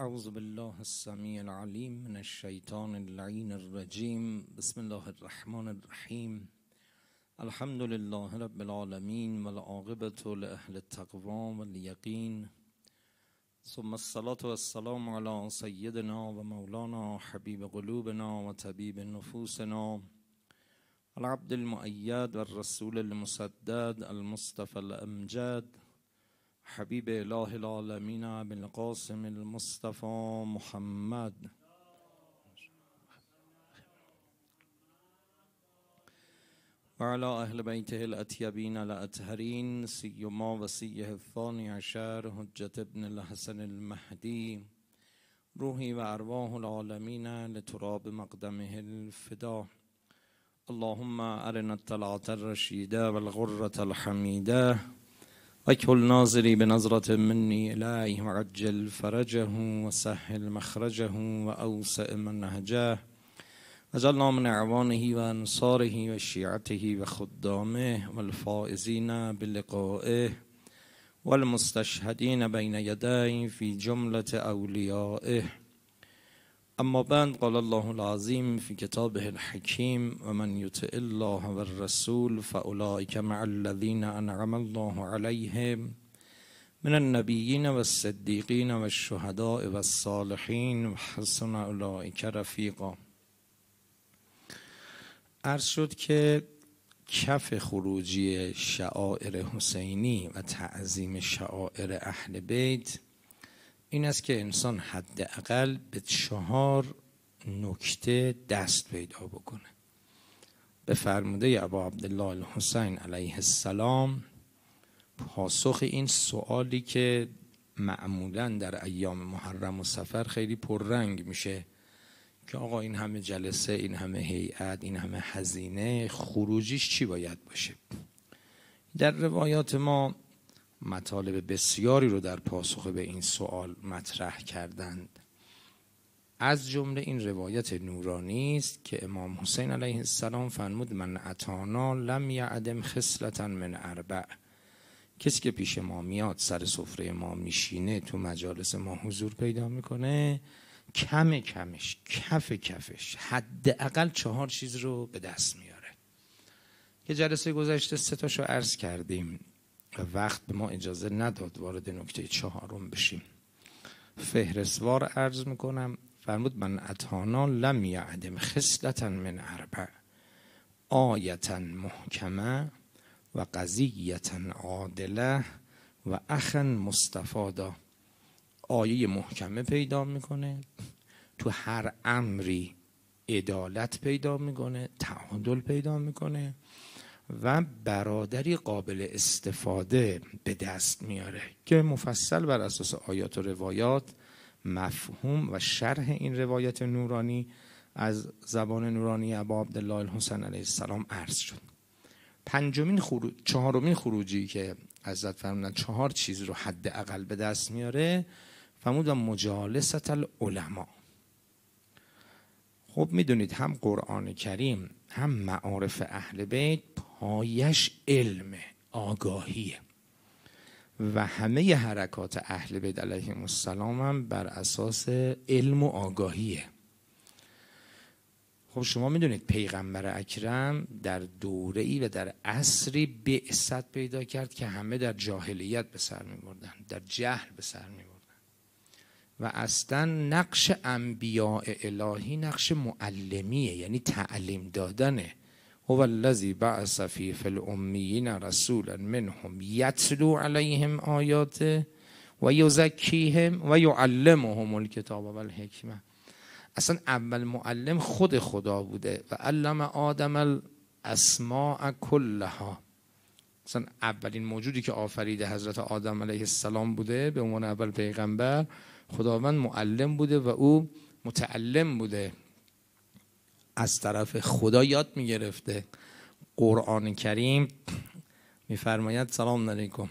أعوذ بالله السميع العليم من الشيطان اللعين الرجيم بسم الله الرحمن الرحيم الحمد لله رب العالمين والعاقبة لأهل التقوى واليقين ثم الصلاة والسلام على سيدنا ومولانا حبيب قلوبنا وطبيب نفوسنا العبد المؤيد والرسول المسدد المصطفى الأمجاد حبيب الله العالمين بن القاسم المصطفى محمد وعلى أهل بيته الأطيبين الأتهرين سيما وسيه الثاني عشر حجة ابن الحسن المهدي روحي وأرواح العالمين لتراب مقدمه الفداء اللهم أرنا الطلعة الرشيدة والغرة الحميدة وجه الناظر بنظرة مني إليه وعجل فرجه وسهل مخرجه وأوسع منهجه وجعلنا من أعوانه وأنصاره وشيعته وخدامه والفائزين بلقائه والمستشهدين بين يديه في جملة أوليائه اما بعد قال الله العظیم فی کتابه الحکیم و من یطع الله والرسول الرسول فاولئک مع الذین انعم الله علیهم من النبیین و والشهداء و وحسن و الصالحین و حسن رفیقا عرض شد که کف خروجی شعائر حسینی و تعظیم شعائر اهل بیت این است که انسان حداقل به چهار نکته دست پیدا بکنه به فرموده ابا عبدالله الحسین علیه السلام پاسخ این سوالی که معمولا در ایام محرم و سفر خیلی پررنگ میشه که آقا این همه جلسه این همه هیئت این همه هزینه خروجیش چی باید باشه در روایات ما مطالب بسیاری رو در پاسخ به این سوال مطرح کردند از جمله این روایت نورانی است که امام حسین علیه السلام فرمود من اتانا لم یعدم خصلتا من اربع کسی که پیش ما میاد سر سفره ما میشینه تو مجالس ما حضور پیدا میکنه کم کمش کف کفش حداقل چهار چیز رو به دست میاره یه جلسه گذشته سه تاشو عرض کردیم و وقت به ما اجازه نداد وارد نکته چهارم بشیم فهرسوار عرض میکنم فرمود من اتانا لم یعدم خصلتا من اربع آیتا محکمه و قضیتا عادله و اخن مستفادا آیه محکمه پیدا میکنه تو هر امری عدالت پیدا میکنه تعادل پیدا میکنه و برادری قابل استفاده به دست میاره که مفصل بر اساس آیات و روایات مفهوم و شرح این روایت نورانی از زبان نورانی ابا عبدالله الحسن علیه السلام عرض شد پنجمین خروج چهارمین خروجی که عزت فرمودن چهار چیز رو حد اقل به دست میاره فرمود و مجالست العلماء خب میدونید هم قرآن کریم هم معارف اهل بیت پایش علم آگاهیه و همه حرکات اهل بیت علیهم السلام هم بر اساس علم و آگاهیه خب شما میدونید پیغمبر اکرم در دوره ای و در عصری بعثت پیدا کرد که همه در جاهلیت به سر می بردن در جهل به سر می بردن و اصلا نقش انبیاء الهی نقش معلمیه یعنی تعلیم دادنه هو الذی بعث فی فی الامیین رسولا منهم یتلو علیهم آیاته و ویعلمهم و یعلمهم اصلا اول معلم خود خدا بوده و علم آدم الاسماع كلها مثلا اولین موجودی که آفریده حضرت آدم علیه السلام بوده به عنوان اول پیغمبر خداوند معلم بوده و او متعلم بوده از طرف خدا یاد میگرفته قرآن کریم میفرماید سلام علیکم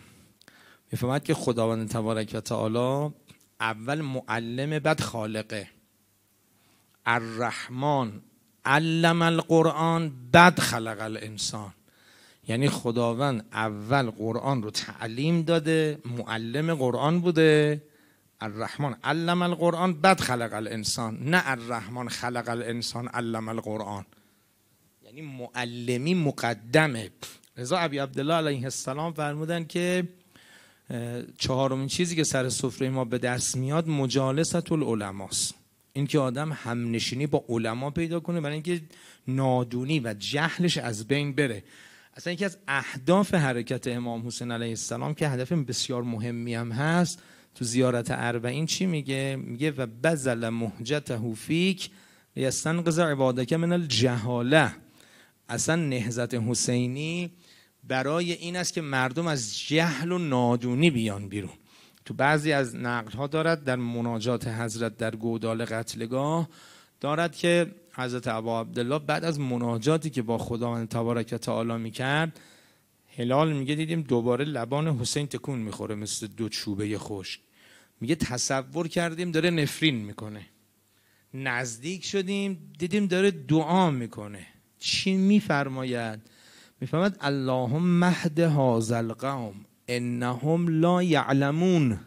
میفرماید که خداوند تبارک و تعالی اول معلم بعد خالقه الرحمن علم القرآن بعد خلق الانسان یعنی خداوند اول قرآن رو تعلیم داده معلم قرآن بوده الرحمن علم القرآن بد خلق الانسان نه الرحمن خلق الانسان علم القرآن یعنی معلمی مقدمه رضا ابی عبدالله علیه السلام فرمودن که چهارمین چیزی که سر سفره ما به دست میاد مجالست العلماست این که آدم همنشینی با علما پیدا کنه برای اینکه نادونی و جهلش از بین بره اصلا یکی از اهداف حرکت امام حسین علیه السلام که هدف بسیار مهمی هم هست تو زیارت اربعین چی میگه میگه و بزل مهجته فیک لیستنقذ عبادک من الجهاله اصلا نهزت حسینی برای این است که مردم از جهل و نادونی بیان بیرون تو بعضی از نقل ها دارد در مناجات حضرت در گودال قتلگاه دارد که حضرت ابا عبدالله بعد از مناجاتی که با خداوند تبارک و تعالی میکرد هلال میگه دیدیم دوباره لبان حسین تکون میخوره مثل دو چوبه خشک میگه تصور کردیم داره نفرین میکنه نزدیک شدیم دیدیم داره دعا میکنه چی میفرماید میفهمد اللهم مهد هذا القوم انهم لا یعلمون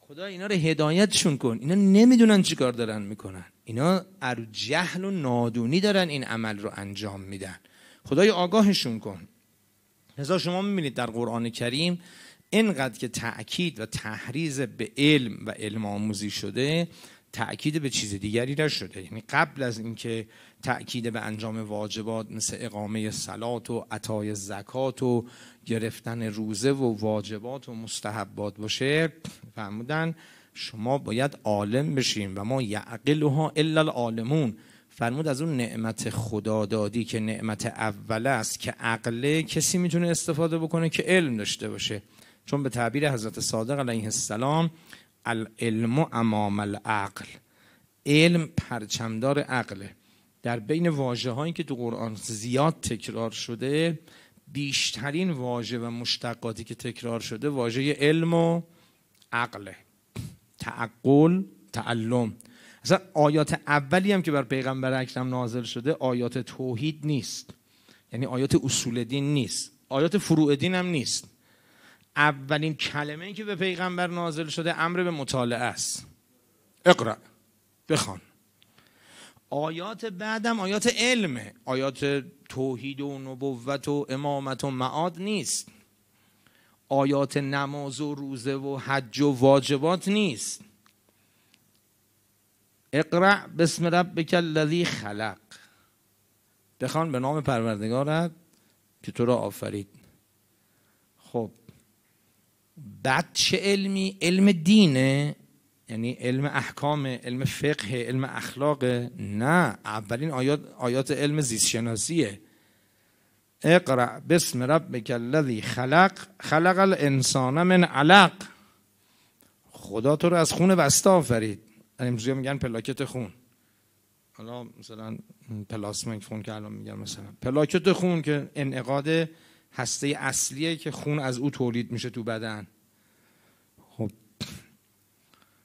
خدا اینا رو هدایتشون کن اینا نمیدونن چی کار دارن میکنن اینا ار جهل و نادونی دارن این عمل رو انجام میدن خدای آگاهشون کن لذا شما میبینید در قرآن کریم اینقدر که تأکید و تحریز به علم و علم آموزی شده تأکید به چیز دیگری نشده یعنی قبل از اینکه تأکید به انجام واجبات مثل اقامه سلات و عطای زکات و گرفتن روزه و واجبات و مستحبات باشه فرمودن شما باید عالم بشیم و ما یعقلها الا العالمون فرمود از اون نعمت خدادادی که نعمت اول است که عقله کسی میتونه استفاده بکنه که علم داشته باشه چون به تعبیر حضرت صادق علیه السلام العلم امام العقل علم پرچمدار عقله در بین واجه هایی که تو قرآن زیاد تکرار شده بیشترین واژه و مشتقاتی که تکرار شده واژه علم و عقله تعقل تعلم اصلا آیات اولی هم که بر پیغمبر اکرم نازل شده آیات توحید نیست یعنی آیات اصول دین نیست آیات فروع دین هم نیست اولین کلمه که به پیغمبر نازل شده امر به مطالعه است اقرا بخوان آیات بعدم آیات علمه آیات توحید و نبوت و امامت و معاد نیست آیات نماز و روزه و حج و واجبات نیست اقرع بسم ربک الذی خلق بخوان به نام پروردگارت که تو را آفرید خب بعد چه علمی علم دینه یعنی علم احکام علم فقه علم اخلاق نه اولین آیات آیات علم زیست اقرع اقرا بسم ربک الذی خلق خلق الانسان من علق خدا تو رو از خون بسته آفرید امروزی میگن پلاکت خون حالا مثلا پلاسمنگ خون که الان میگن مثلا پلاکت خون که انعقاد هسته اصلیه که خون از او تولید میشه تو بدن خب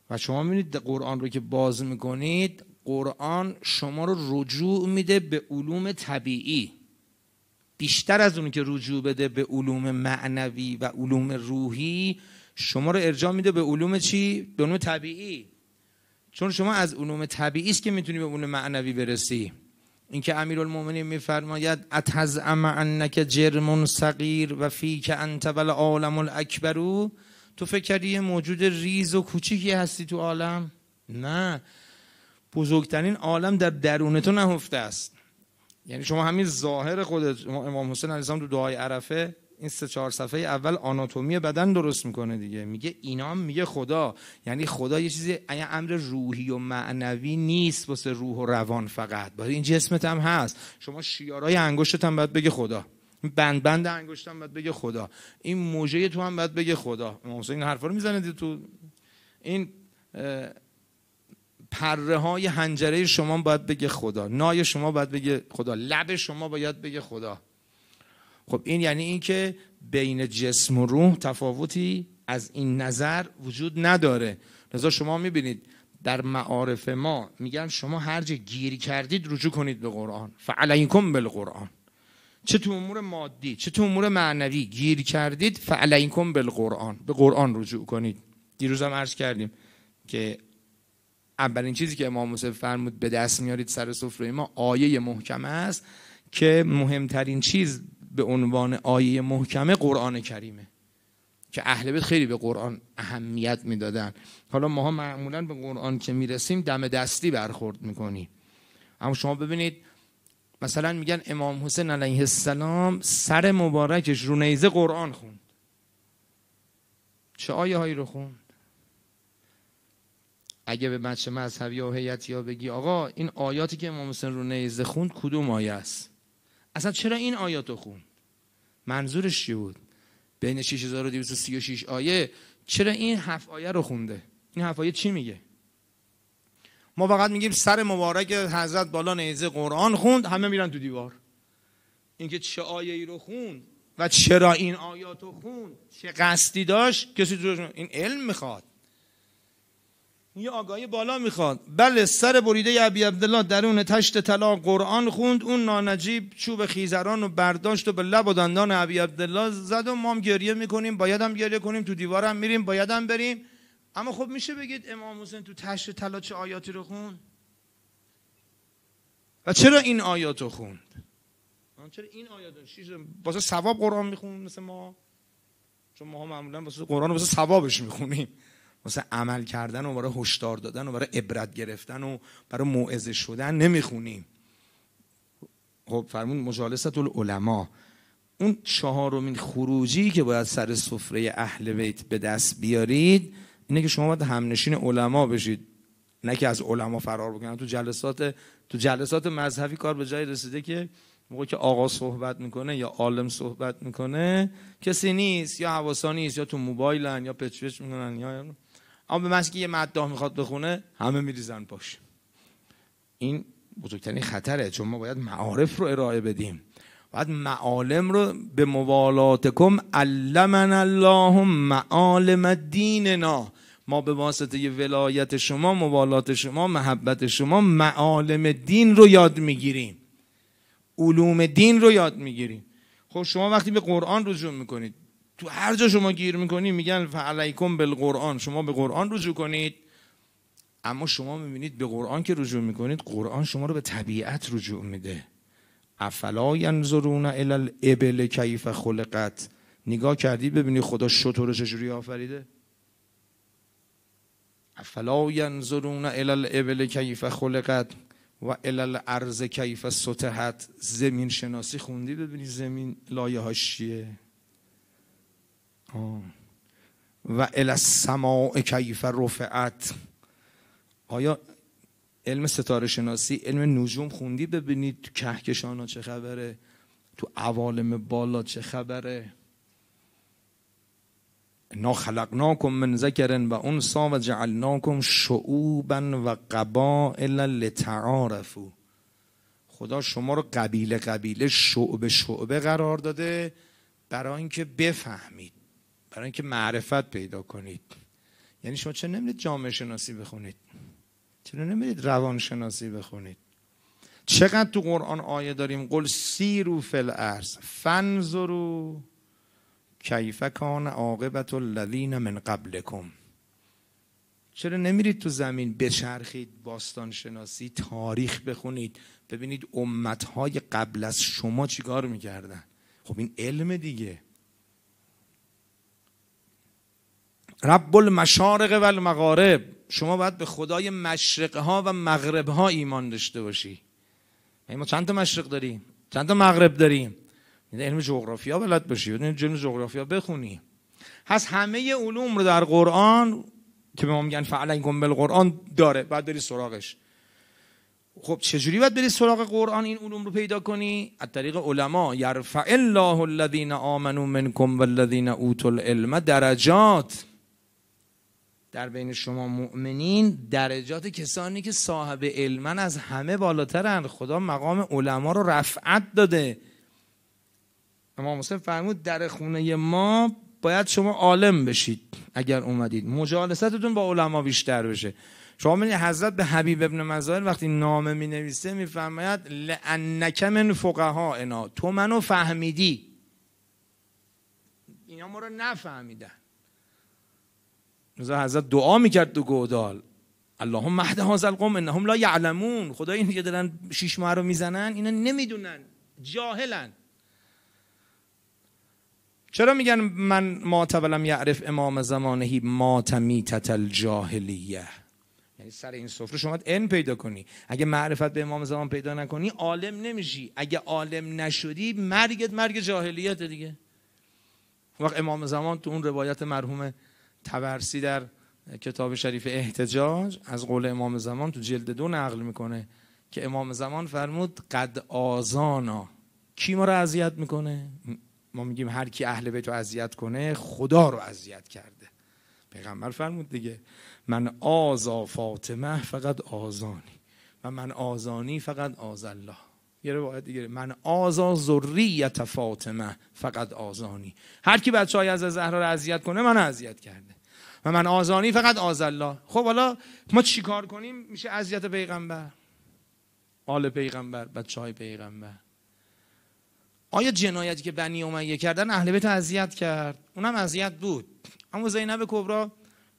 و شما میبینید قرآن رو که باز میکنید قرآن شما رو رجوع میده به علوم طبیعی بیشتر از اون که رجوع بده به علوم معنوی و علوم روحی شما رو ارجاع میده به علوم چی؟ به علوم طبیعی چون شما از علوم طبیعی است که میتونی به اون معنوی برسی اینکه امیرالمومنین میفرماید اتزعم انک جرم صغیر و فیک انت والعالم الاکبر الاکبرو تو فکر کردی یه موجود ریز و کوچیکی هستی تو عالم نه بزرگترین عالم در درون تو نهفته است یعنی شما همین ظاهر خودت امام حسین علیه السلام تو دعای عرفه این سه چهار صفحه اول آناتومی بدن درست میکنه دیگه میگه اینا میگه خدا یعنی خدا یه چیزی این یعنی امر روحی و معنوی نیست واسه روح و روان فقط برای این جسمت هم هست شما شیارای انگشتت هم باید بگه خدا بند بند انگشت هم باید بگه خدا این موجه تو هم باید بگه خدا موسی این حرفا رو میزنه تو این پره های هنجره شما باید بگه خدا نای شما باید بگه خدا لب شما باید بگه خدا خب این یعنی اینکه بین جسم و روح تفاوتی از این نظر وجود نداره لذا شما میبینید در معارف ما میگن شما هر جا گیر کردید رجوع کنید به قرآن فعلیکم بالقرآن چه تو امور مادی چه تو امور معنوی گیر کردید فعلیکم بالقرآن به قرآن رجوع کنید دیروز هم عرض کردیم که اولین چیزی که امام موسی فرمود به دست میارید سر سفره ما آیه محکمه است که مهمترین چیز به عنوان آیه محکمه قرآن کریمه که اهل بیت خیلی به قرآن اهمیت میدادن حالا ماها معمولا به قرآن که میرسیم دم دستی برخورد میکنیم اما شما ببینید مثلا میگن امام حسین علیه السلام سر مبارکش رو نیزه قرآن خوند چه آیه هایی رو خوند اگه به بچه مذهبی و یا بگی آقا این آیاتی که امام حسین رو نیزه خوند کدوم آیه است اصلا چرا این آیاتو خوند منظورش چی بود بین 6236 آیه چرا این هفت آیه رو خونده این هفت آیه چی میگه ما فقط میگیم سر مبارک حضرت بالا نیزه قرآن خوند همه میرن تو دیوار اینکه چه آیه ای رو خوند و چرا این آیات رو خوند چه قصدی داشت کسی این علم میخواد یه آگاهی بالا میخواد بله سر بریده ابی عبدالله درون تشت طلا قرآن خوند اون نانجیب چوب خیزران رو برداشت و به لب و دندان ابی عبدالله زد و ما هم گریه میکنیم باید هم گریه کنیم تو دیوارم میریم باید هم بریم اما خب میشه بگید امام حسین تو تشت طلا چه آیاتی رو خوند و چرا این آیات رو خوند چرا این آیات رو واسه ثواب قرآن میخوند مثل ما چون ما معمولا واسه قرآن واسه ثوابش میخونیم واسه عمل کردن و برای هشدار دادن و برای عبرت گرفتن و برای موعظه شدن نمیخونیم خب فرمون مجالست العلماء اون چهارمین خروجی که باید سر سفره اهل بیت به دست بیارید اینه که شما باید همنشین علما بشید نه که از علما فرار بکنن تو جلسات تو جلسات مذهبی کار به جای رسیده که موقعی که آقا صحبت میکنه یا عالم صحبت میکنه کسی نیست یا حواسا نیست یا تو موبایلن یا پچ میکنن یا اما به که یه مداح میخواد بخونه همه میریزن پاش. این بزرگترین خطره چون ما باید معارف رو ارائه بدیم باید معالم رو به موالاتکم علمن الله معالم دیننا ما به واسطه ولایت شما موالات شما محبت شما معالم دین رو یاد میگیریم علوم دین رو یاد میگیریم خب شما وقتی به قرآن رجوع میکنید تو هر جا شما گیر میکنی میگن فعلیکم بالقرآن شما به قرآن رجوع کنید اما شما میبینید به قرآن که رجوع میکنید قرآن شما رو به طبیعت رجوع میده افلا ینظرون الی الابل کیف خلقت نگاه کردی ببینی خدا شطور چجوری آفریده افلا ینظرون الی الابل کیف خلقت و الی الارض کیف سطحت زمین شناسی خوندی ببینی زمین لایه هاش چیه و ال السماع کیف رفعت آیا علم ستاره شناسی علم نجوم خوندی ببینید تو کهکشان ها چه خبره تو عوالم بالا چه خبره نا خلقناکم من ذکرن و انسا و جعلناکم شعوبا و قبائل لتعارفو خدا شما رو قبیله قبیله شعبه شعبه قرار داده برای اینکه بفهمید برای اینکه معرفت پیدا کنید یعنی شما چرا نمیدید جامعه شناسی بخونید چرا نمیدید روان شناسی بخونید چقدر تو قرآن آیه داریم قل سیرو فل ارز فنظرو کیف کان عاقبت الذین من قبلکم چرا نمیرید تو زمین بچرخید باستان شناسی تاریخ بخونید ببینید امتهای قبل از شما چیکار میکردن خب این علم دیگه رب المشارق و المغارب شما باید به خدای مشرقها ها و مغرب ها ایمان داشته باشی ما چند تا مشرق داریم چند تا مغرب داریم یعنی علم جغرافیا بلد باشی این یعنی علم جغرافیا بخونی هست همه علوم رو در قرآن که به ما میگن فعلا گنبل قرآن داره بعد بری سراغش خب چجوری باید بری سراغ قرآن این علوم رو پیدا کنی از طریق علما یرفع الله الذین آمنوا منکم والذین اوتوا العلم درجات در بین شما مؤمنین درجات کسانی که صاحب علمن از همه بالاترن خدا مقام علما رو رفعت داده امام حسین فرمود در خونه ما باید شما عالم بشید اگر اومدید مجالستتون با علما بیشتر بشه شما من حضرت به حبیب ابن مزاهر وقتی نامه می نویسه میفرماید لعنک من اینا تو منو فهمیدی اینا ما رو نفهمیدن رضا حضرت دعا میکرد دو گودال اللهم مهد هذا القوم انهم لا یعلمون خدا این که دارن شیش ماه رو میزنن اینا نمیدونن جاهلن چرا میگن من ما تولم یعرف امام زمانهی ما تمیتت جاهلیه یعنی سر این سفره شما ان پیدا کنی اگه معرفت به امام زمان پیدا نکنی عالم نمیشی اگه عالم نشدی مرگت مرگ جاهلیت دیگه وقت امام زمان تو اون روایت مرحوم تبرسی در کتاب شریف احتجاج از قول امام زمان تو جلد دو نقل میکنه که امام زمان فرمود قد آزانا کی ما رو اذیت میکنه ما میگیم هر کی اهل بیت رو اذیت کنه خدا رو اذیت کرده پیغمبر فرمود دیگه من آزا فاطمه فقط آزانی و من آزانی فقط آزالله الله یه روایت دیگه من آزا ذریت فاطمه فقط آزانی هر کی بچه های از زهرا رو اذیت کنه من اذیت کرده و من آزانی فقط آزالله خب حالا ما چیکار کنیم میشه اذیت پیغمبر آل پیغمبر بچه های پیغمبر آیا جنایتی که بنی امیه کردن اهل بیت اذیت کرد اونم اذیت بود اما زینب کبرا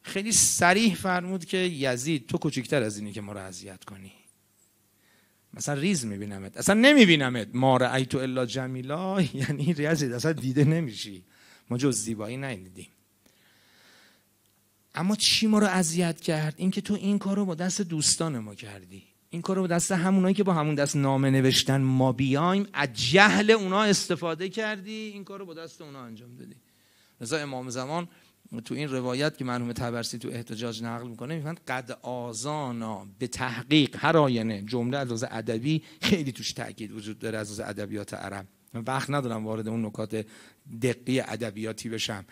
خیلی سریح فرمود که یزید تو کوچکتر از اینی که ما رو اذیت کنی مثلا ریز میبینمت اصلا نمیبینمت ما تو الا جمیلا یعنی ریزید اصلا دیده نمیشی ما جز زیبایی ندیدیم اما چی ما رو اذیت کرد اینکه تو این کار رو با دست دوستان ما کردی این کار رو با دست همونایی که با همون دست نامه نوشتن ما بیایم از جهل اونا استفاده کردی این کار رو با دست اونا انجام دادی رضا امام زمان تو این روایت که مرحوم تبرسی تو احتجاج نقل میکنه میفهمند قد آزانا به تحقیق هر آینه جمله از ادبی خیلی توش تاکید وجود داره از ادبیات عرب من وقت ندارم وارد اون نکات دقی ادبیاتی بشم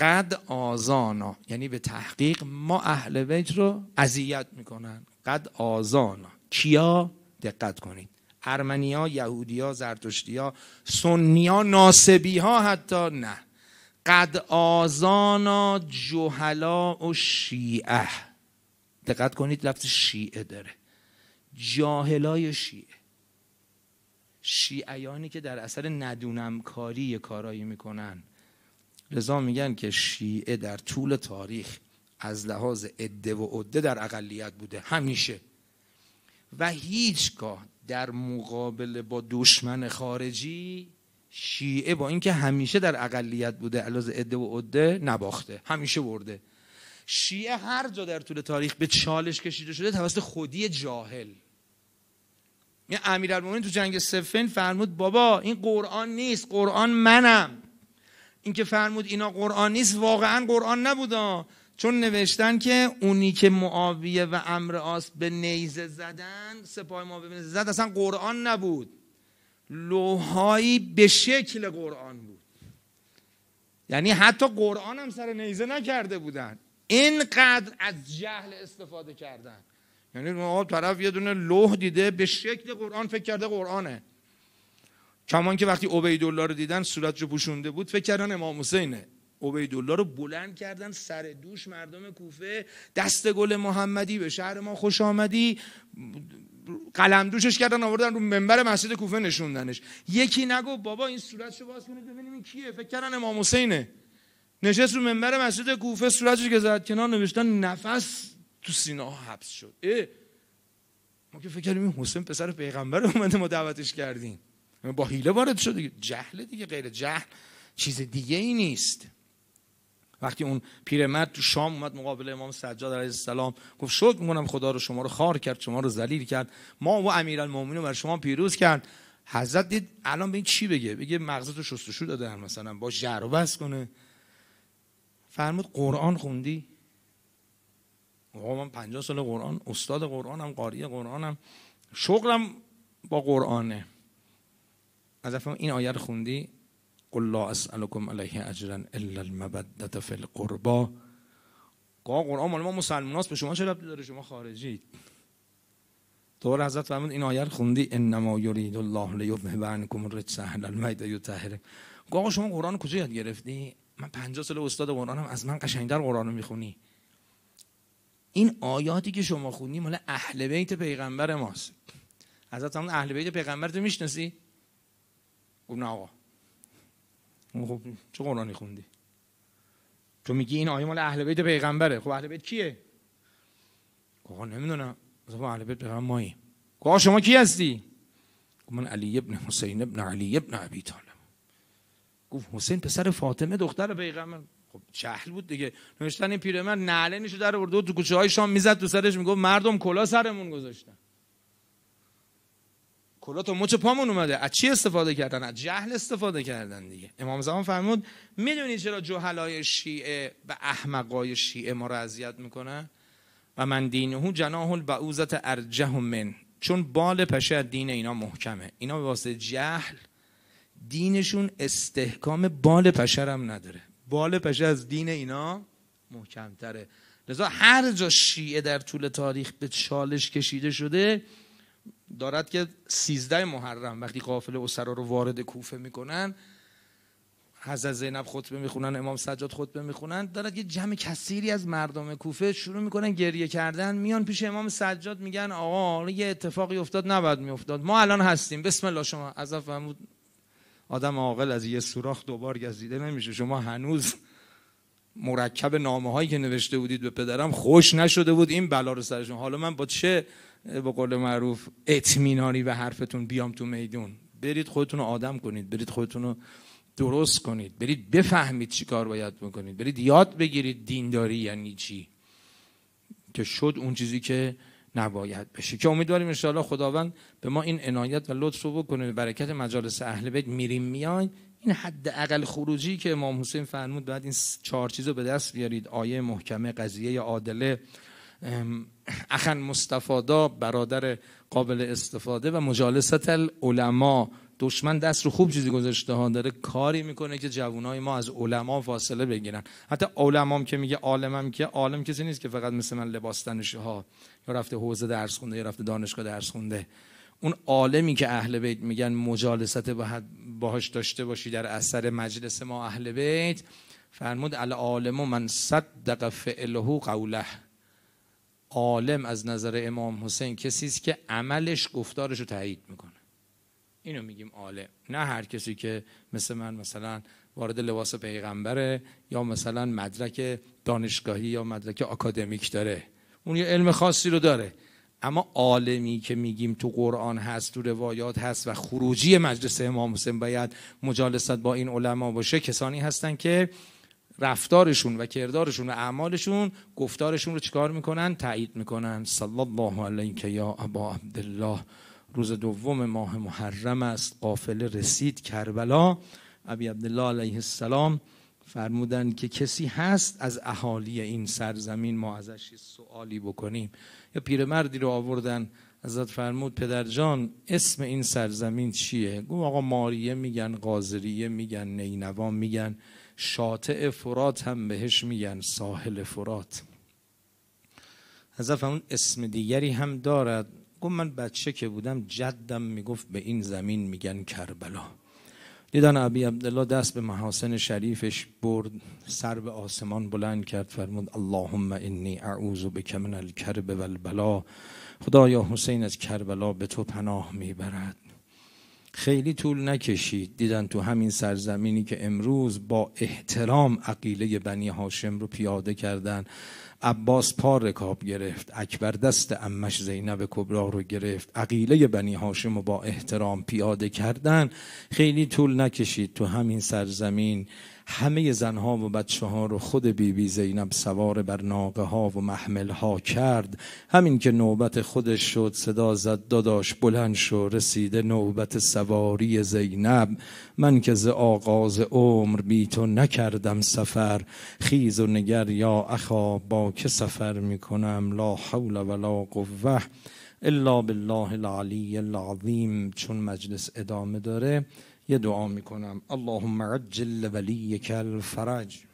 قد آزانا یعنی به تحقیق ما اهل بیت رو اذیت میکنن قد آزانا کیا دقت کنید ارمنیا یهودیا زرتشتیا سنیا ناسبی ها حتی نه قد آزانا جهلا و شیعه دقت کنید لفظ شیعه داره جاهلای شیعه شیعیانی که در اثر ندونم کاری کارایی میکنن رضا میگن که شیعه در طول تاریخ از لحاظ عده و عده در اقلیت بوده همیشه و هیچگاه در مقابل با دشمن خارجی شیعه با اینکه همیشه در اقلیت بوده علاوه عده و عده نباخته همیشه برده شیعه هر جا در طول تاریخ به چالش کشیده شده توسط خودی جاهل یعنی امیرالمومنین تو جنگ سفن فرمود بابا این قرآن نیست قرآن منم اینکه فرمود اینا قرآن نیست واقعا قرآن نبودا چون نوشتن که اونی که معاویه و امر آس به نیزه زدن سپاه ما به نیزه زد اصلا قرآن نبود لوهایی به شکل قرآن بود یعنی حتی قرآن هم سر نیزه نکرده بودن اینقدر از جهل استفاده کردن یعنی ما طرف یه دونه لوح دیده به شکل قرآن فکر کرده قرآنه کمان که وقتی عبیدالله رو دیدن رو پوشونده بود فکر کردن امام حسینه عبیدالله رو بلند کردن سر دوش مردم کوفه دست گل محمدی به شهر ما خوش آمدی قلم دوشش کردن آوردن رو منبر مسجد کوفه نشوندنش یکی نگو بابا این صورتشو باز کنید ببینیم این کیه فکر کردن امام حسینه نشست رو منبر مسجد کوفه صورتش که زد کنار نوشتن نفس تو سینه ها حبس شد اه ما که فکر کردیم حسین پسر پیغمبر اومده ما دعوتش کردیم با حیله وارد شد جهل دیگه غیر جهل چیز دیگه ای نیست وقتی اون پیرمرد تو شام اومد مقابل امام سجاد علیه السلام گفت شکر میکنم خدا رو شما رو خار کرد شما رو ذلیل کرد ما و امیرالمومنین رو بر شما پیروز کرد حضرت دید الان به این چی بگه بگه مغزت رو شستشو هم مثلا با جر بس کنه فرمود قرآن خوندی آقا من 50 سال قرآن استاد قرآنم قاری قرآنم شغلم با قرآنه از این آیه خوندی قل لا اسألكم عليه اجرا الا المبدت فی القربا قا قرآن مال ما مسلمان به شما چه ربطی داره شما خارجید طور حضرت فرمود این آیه خوندی انما یرید الله لیذهب عنکم الرجس اهل البیت یطهر قا شما قرآن کجا یاد گرفتی من 50 سال استاد قرآنم از من قشنگتر قرآن رو میخونی این آیاتی که شما خوندی مال اهل بیت پیغمبر ماست حضرت فرمود اهل بیت پیغمبر تو میشناسی گفت نه آقا خب چه قرآنی خوندی تو میگی این آیه مال اهل بیت پیغمبره خب اهل بیت کیه آقا نمیدونم مثلا اهل بیت پیغمبر مایی خب آقا شما کی هستی من علی ابن حسین ابن علی ابن ابی طالب گفت حسین پسر فاطمه دختر پیغمبر خب چهل بود دیگه نوشتن این پیرمرد نعلنشو در آورد تو کوچه های شام میزد تو سرش میگفت مردم کلا سرمون گذاشتن کلا تا مچ پامون اومده از چی استفاده کردن از جهل استفاده کردن دیگه امام زمان فرمود میدونی چرا جهلای شیعه و احمقای شیعه ما را اذیت میکنن و من دینهو جناح البعوزت ارجه من چون بال پشه از دین اینا محکمه اینا به واسه جهل دینشون استحکام بال پشه هم نداره بال پشه از دین اینا محکمتره لذا هر جا شیعه در طول تاریخ به چالش کشیده شده دارد که 13 محرم وقتی قافل اسرا رو وارد کوفه میکنن حضرت زینب خطبه میخونن امام سجاد خطبه میخونن دارد که جمع کثیری از مردم کوفه شروع میکنن گریه کردن میان پیش امام سجاد میگن آقا یه اتفاقی افتاد نباید میافتاد ما الان هستیم بسم الله شما از فهمود آدم عاقل از یه سوراخ دوبار گزیده نمیشه شما هنوز مرکب نامه هایی که نوشته بودید به پدرم خوش نشده بود این بلا رو سرشون حالا من با چه به قول معروف اطمینانی و حرفتون بیام تو میدون برید خودتون رو آدم کنید برید خودتون رو درست کنید برید بفهمید چی کار باید بکنید برید یاد بگیرید دینداری یعنی چی که شد اون چیزی که نباید بشه که امیدواریم انشاءالله خداوند به ما این عنایت و لطف رو بکنه برکت مجالس اهل بیت میریم میایم این حد اقل خروجی که امام حسین فرمود بعد این چهار چیز به دست بیارید آیه محکمه قضیه عادله اخن مصطفادا برادر قابل استفاده و مجالست العلماء دشمن دست رو خوب چیزی گذاشته ها داره کاری میکنه که جوانای ما از علما فاصله بگیرن حتی علمام که میگه عالمم که عالم کسی نیست که فقط مثل من لباس ها یا رفته حوزه درس خونده یا رفته دانشگاه درس خونده اون عالمی که اهل بیت میگن مجالست باهاش داشته باشی در اثر مجلس ما اهل بیت فرمود العالم من صدق فعله قوله عالم از نظر امام حسین کسی است که عملش گفتارش رو تایید میکنه اینو میگیم عالم نه هر کسی که مثل من مثلا وارد لباس پیغمبره یا مثلا مدرک دانشگاهی یا مدرک آکادمیک داره اون یه علم خاصی رو داره اما عالمی که میگیم تو قرآن هست تو روایات هست و خروجی مجلس امام حسین باید مجالست با این علما باشه کسانی هستن که رفتارشون و کردارشون و اعمالشون گفتارشون رو چیکار میکنن تایید میکنن صلی الله که یا ابا عبدالله روز دوم ماه محرم است قافله رسید کربلا ابی عبدالله علیه السلام فرمودن که کسی هست از اهالی این سرزمین ما ازش سوالی بکنیم یا پیرمردی رو آوردن حضرت فرمود پدر جان اسم این سرزمین چیه؟ گفت آقا ماریه میگن قاضریه میگن نینوا میگن شاطع فرات هم بهش میگن ساحل فرات حضرت اون اسم دیگری هم دارد گفت من بچه که بودم جدم میگفت به این زمین میگن کربلا دیدن ابی عبدالله دست به محاسن شریفش برد سر به آسمان بلند کرد فرمود اللهم اینی اعوذ بک من الکرب و خدایا حسین از کربلا به تو پناه میبرد خیلی طول نکشید دیدن تو همین سرزمینی که امروز با احترام عقیله بنی هاشم رو پیاده کردن عباس پا رکاب گرفت اکبر دست امش زینب کبرا رو گرفت عقیله بنی هاشم رو با احترام پیاده کردن خیلی طول نکشید تو همین سرزمین همه زنها و بچه ها رو خود بیبی زینب سوار بر ناقه ها و محمل ها کرد همین که نوبت خودش شد صدا زد داداش بلند شو رسیده نوبت سواری زینب من که ز آغاز عمر بی نکردم سفر خیز و نگر یا اخا با که سفر میکنم لا حول ولا قوه الا بالله العلی العظیم چون مجلس ادامه داره یه دعا میکنم اللهم عجل ولیک الفرج